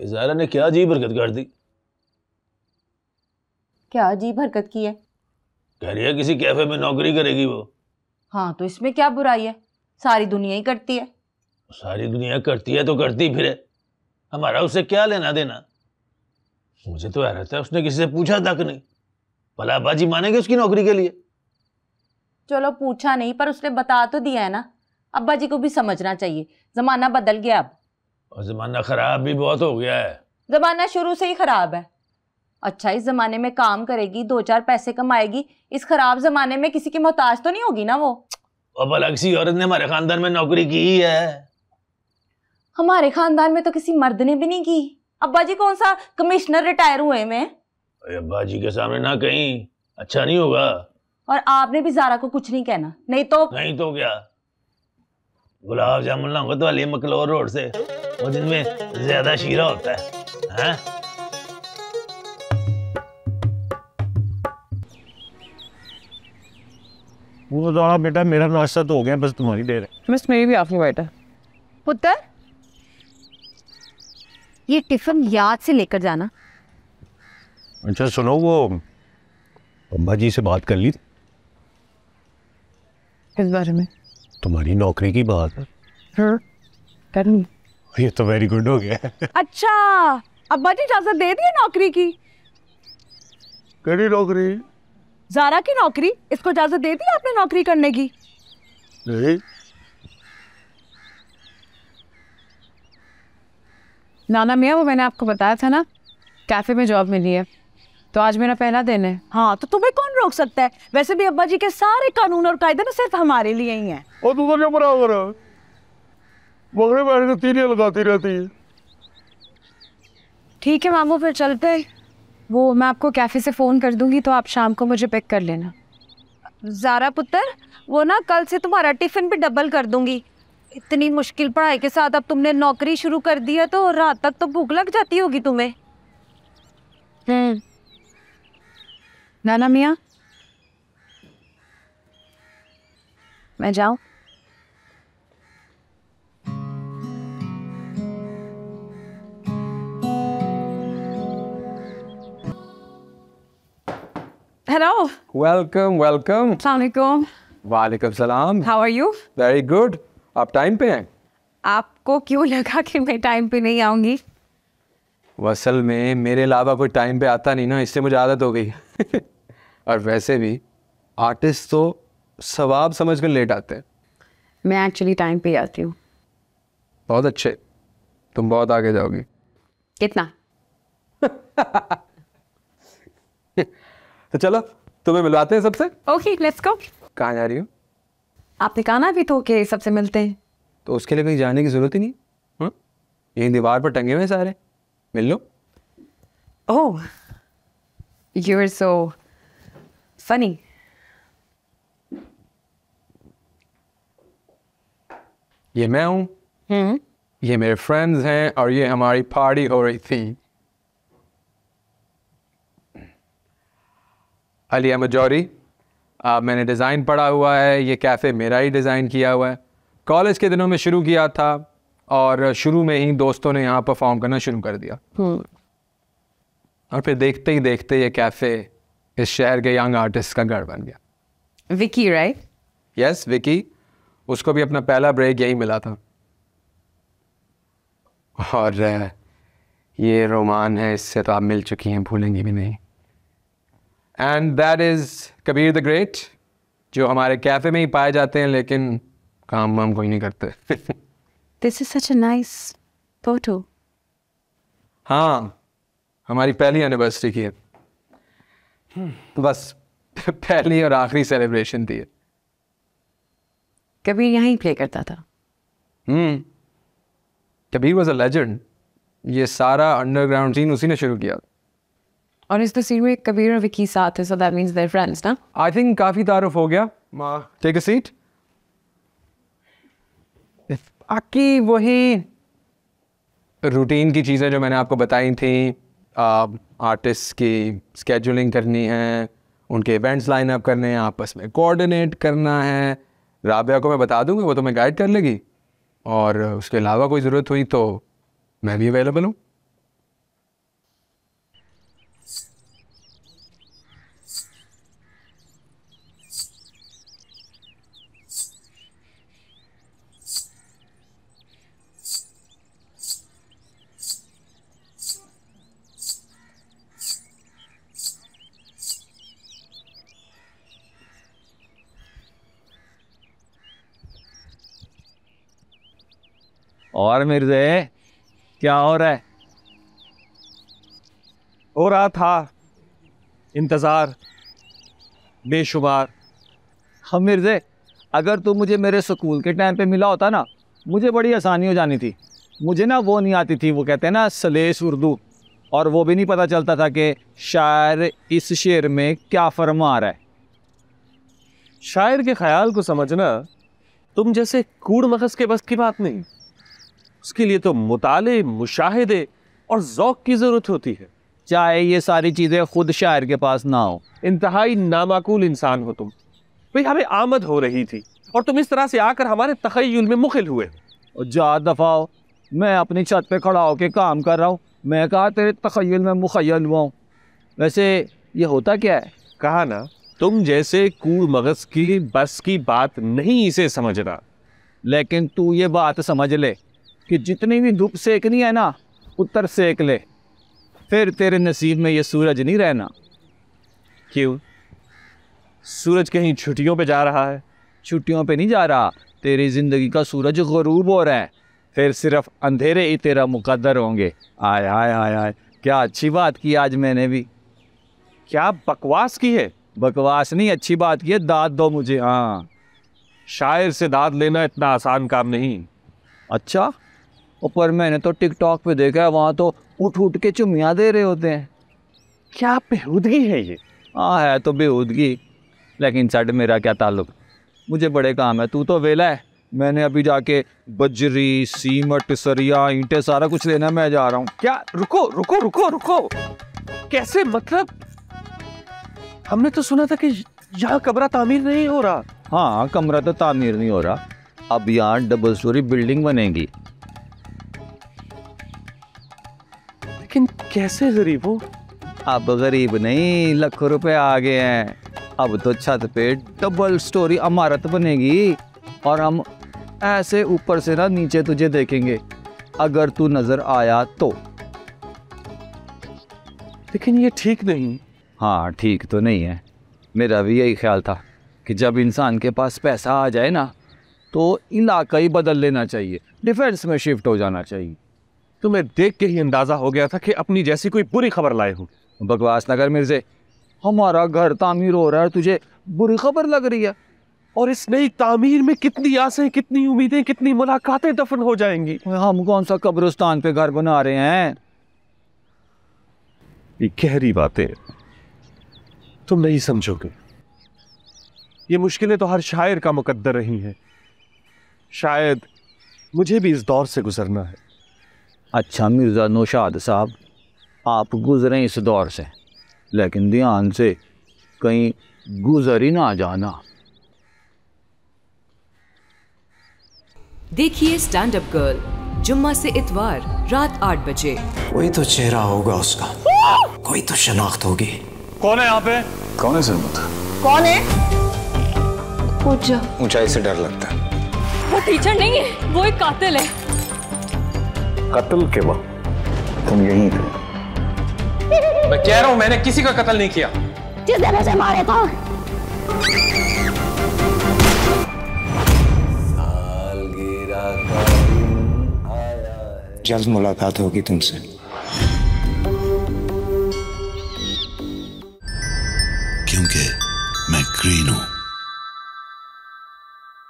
ये जायरा ने क्या अजीब हरकत कर दी क्या अजीब हरकत की है कह रही है किसी कैफे में नौकरी करेगी वो हाँ तो इसमें क्या बुराई है सारी दुनिया ही करती है सारी दुनिया करती है तो करती फिर हमारा उसे क्या लेना देना मुझे तो हैरत है उसने किसी से पूछा तक नहीं भला बाजी मानेंगे उसकी नौकरी के लिए चलो पूछा नहीं पर उसने बता तो दिया है ना अब्बा जी को भी समझना चाहिए जमाना बदल गया अब और ज़माना ख़राब भी बहुत हो गया है ज़माना शुरू से ही ख़राब है अच्छा इस ज़माने में काम करेगी दो चार पैसे कमाएगी इस ख़राब ज़माने में किसी की मोहताज तो नहीं होगी ना वो अब अलग सी औरत ने हमारे ख़ानदान में नौकरी की है हमारे ख़ानदान में तो किसी मर्द ने भी नहीं की अब्बा जी कौन सा कमिश्नर रिटायर हुए में अब्बा जी के सामने ना कहीं अच्छा नहीं होगा और आपने भी जारा को कुछ नहीं कहना नहीं तो नहीं तो क्या गुलाब जामुन लाऊंगा तो अली मकलोर रोड से और जिनमें ज्यादा शीरा होता है हा? वो तो बेटा मेरा नाश्ता तो हो गया बस तुम्हारी देर है मिस मेरी भी आपने बैठा पुत्र ये टिफिन याद से लेकर जाना अच्छा सुनो वो अम्बा जी से बात कर ली किस बारे में तुम्हारी नौकरी की बात हाँ कर ली ये तो वेरी गुड हो गया अच्छा अब जी इजाजत दे दी नौकरी की केड़ी नौकरी जारा की नौकरी इसको इजाजत दे दी आपने नौकरी करने की नहीं नाना मिया वो मैंने आपको बताया था ना कैफ़े में जॉब मिली है तो आज मेरा पहला दिन है हाँ तो तुम्हें कौन रोक सकता है वैसे भी अब्बा जी के सारे कानून और कायदे ना सिर्फ हमारे लिए ही हैं और तू तो क्या बराबर है बगड़े बैठ के तीलियाँ लगाती रहती है ठीक है मामू फिर चलते वो मैं आपको कैफ़े से फ़ोन कर दूंगी तो आप शाम को मुझे पिक कर लेना ज़ारा पुत्र वो ना कल से तुम्हारा टिफ़िन भी डबल कर दूंगी इतनी मुश्किल पढ़ाई के साथ अब तुमने नौकरी शुरू कर दी है तो रात तक तो भूख लग जाती होगी तुम्हें हम्म। नाना मियाँ मैं जाऊँ Hello. Welcome, welcome. Assalamualaikum. वालेकुम salam. How are you? Very good. आप टाइम पे हैं आपको क्यों लगा कि मैं टाइम पे नहीं आऊंगी असल में मेरे अलावा कोई टाइम पे आता नहीं ना इससे मुझे आदत हो गई और वैसे भी आर्टिस्ट तो सवाब समझ कर लेट आते हैं मैं एक्चुअली टाइम पे आती हूँ बहुत अच्छे तुम बहुत आगे जाओगी कितना तो चलो तुम्हें मिलवाते हैं सबसे ओके लेट्स गो कहाँ जा रही हो आपने कहा ना अभी तो के सबसे मिलते हैं तो उसके लिए कहीं जाने की जरूरत ही नहीं यही दीवार पर टंगे हुए सारे मिल लो oh you are so funny ये मैं हूँ हम्म। ये मेरे फ्रेंड्स हैं और ये हमारी पार्टी हो रही थी अलिया मजौरी मैंने डिज़ाइन पढ़ा हुआ है ये कैफ़े मेरा ही डिज़ाइन किया हुआ है कॉलेज के दिनों में शुरू किया था और शुरू में ही दोस्तों ने यहाँ परफॉर्म करना शुरू कर दिया हम्म। और फिर देखते ही देखते ये कैफ़े इस शहर के यंग आर्टिस्ट का घर बन गया विकी राइट यस विकी उसको भी अपना पहला ब्रेक यही मिला था और ये रोमान है इससे तो आप मिल चुकी हैं भूलेंगी भी नहीं and that is Kabir the great जो हमारे कैफ़े में ही पाए जाते हैं लेकिन काम वाम कोई नहीं करते this is such a nice photo हाँ हमारी पहली एनिवर्सरी की है hmm. बस पहली और आखिरी सेलिब्रेशन थी कबीर यहाँ ही प्ले करता था hmm Kabir was a legend ये सारा अंडरग्राउंड सीन उसी ने शुरू किया और इस तस्वीर में कबीर और विकी साथ है so that means their friends ना आई थिंक काफी तारुफ हो गया टेक अ सीट बाकी वही रूटीन की चीज़ें जो मैंने आपको बताई थी आर्टिस्ट की स्केड्यूलिंग करनी है उनके इवेंट्स लाइन अप करने हैं आपस में कोऑर्डिनेट करना है राबिया को मैं बता दूंगा वो तो मैं गाइड कर लेगी और उसके अलावा कोई ज़रूरत हुई तो मैं भी अवेलेबल हूँ और मिर्जे क्या हो रहा है हो रहा था इंतज़ार बेशुमार हम मिर्जे अगर तू मुझे मेरे स्कूल के टाइम पे मिला होता ना मुझे बड़ी आसानी हो जानी थी मुझे ना वो नहीं आती थी वो कहते हैं ना सलेस उर्दू और वो भी नहीं पता चलता था कि शायर इस शेर में क्या फरमा रहा है शायर के ख्याल को समझना तुम जैसे कूड़ मखस के बस की बात नहीं उसके लिए तो मुताले मुशाहदे और ओक़ की ज़रूरत होती है चाहे ये सारी चीज़ें ख़ुद शायर के पास ना हो इंतहाई नामाकूल इंसान हो तुम भाई हमें आमद हो रही थी और तुम इस तरह से आकर हमारे तखयल में मुखिल हुए और जा दफाओ मैं अपनी छत पे खड़ा होकर काम कर रहा हूँ मैं कहा तेरे तखयल में मुखयल हुआ हूँ वैसे ये होता क्या है कहा ना तुम जैसे कूड़ मगज़ की बस की बात नहीं इसे समझ रहा लेकिन तू ये बात समझ ले कि जितनी भी धूप सेकनी है ना उत्तर सेक ले फिर तेरे नसीब में ये सूरज नहीं रहना क्यों सूरज कहीं छुट्टियों पे जा रहा है छुट्टियों पे नहीं जा रहा तेरी ज़िंदगी का सूरज गरूब हो रहा है फिर सिर्फ अंधेरे ही तेरा मुकद्दर होंगे आय आय आय आय क्या अच्छी बात की आज मैंने भी क्या बकवास की है बकवास नहीं अच्छी बात की है दाद दो मुझे हाँ शायर से दाद लेना इतना आसान काम नहीं अच्छा ऊपर मैंने तो टिकटॉक पे देखा है वहाँ तो उठ उठ के चुमिया दे रहे होते हैं क्या बेहूदगी है ये हाँ है तो बेहूदगी लेकिन सट मेरा क्या ताल्लुक मुझे बड़े काम है तू तो वेला है मैंने अभी जाके बजरी सीमट सरिया ईंटे सारा कुछ लेना मैं जा रहा हूँ क्या रुको रुको रुको रुको कैसे मतलब हमने तो सुना था कि यहाँ कमरा तामीर नहीं हो रहा हाँ कमरा तो तामीर नहीं हो रहा अब यहाँ डबल स्टोरी बिल्डिंग बनेगी कैसे गरीब हो अब गरीब नहीं लाखों रुपए आ गए हैं अब तो छत पे डबल स्टोरी इमारत बनेगी और हम ऐसे ऊपर से ना नीचे तुझे देखेंगे अगर तू नज़र आया तो लेकिन ये ठीक नहीं हाँ ठीक तो नहीं है मेरा भी यही ख्याल था कि जब इंसान के पास पैसा आ जाए ना तो इलाका ही बदल लेना चाहिए डिफेंस में शिफ्ट हो जाना चाहिए तुम्हें तो देख के ही अंदाज़ा हो गया था कि अपनी जैसी कोई बुरी खबर लाए हो बकवास नगर मिर्जे हमारा घर तामीर हो रहा है तुझे बुरी खबर लग रही है और इस नई तामीर में कितनी आसें कितनी उम्मीदें कितनी मुलाकातें दफन हो जाएंगी हम कौन सा कब्रिस्तान पे घर बना रहे हैं ये गहरी बातें तुम नहीं समझोगे ये मुश्किलें तो हर शायर का मुकद्दर रही हैं शायद मुझे भी इस दौर से गुजरना है अच्छा मिर्ज़ा नौशाद साहब आप गुज़रें इस दौर से लेकिन ध्यान से कहीं गुज़र ही ना जाना देखिए स्टैंड अप गर्ल जुम्मा से इतवार रात आठ बजे कोई तो चेहरा होगा उसका कोई तो शनाख्त होगी कौन है यहाँ पे कौन है सर कौन है ऊंचाई से डर लगता है वो टीचर नहीं है वो एक कातिल है कत्ल के वक्त तुम यहीं थे मैं कह रहा हूं मैंने किसी का कत्ल नहीं किया दिन से मारे था तो? जल्द मुलाकात होगी तुमसे क्योंकि मैं ग्रीन हूं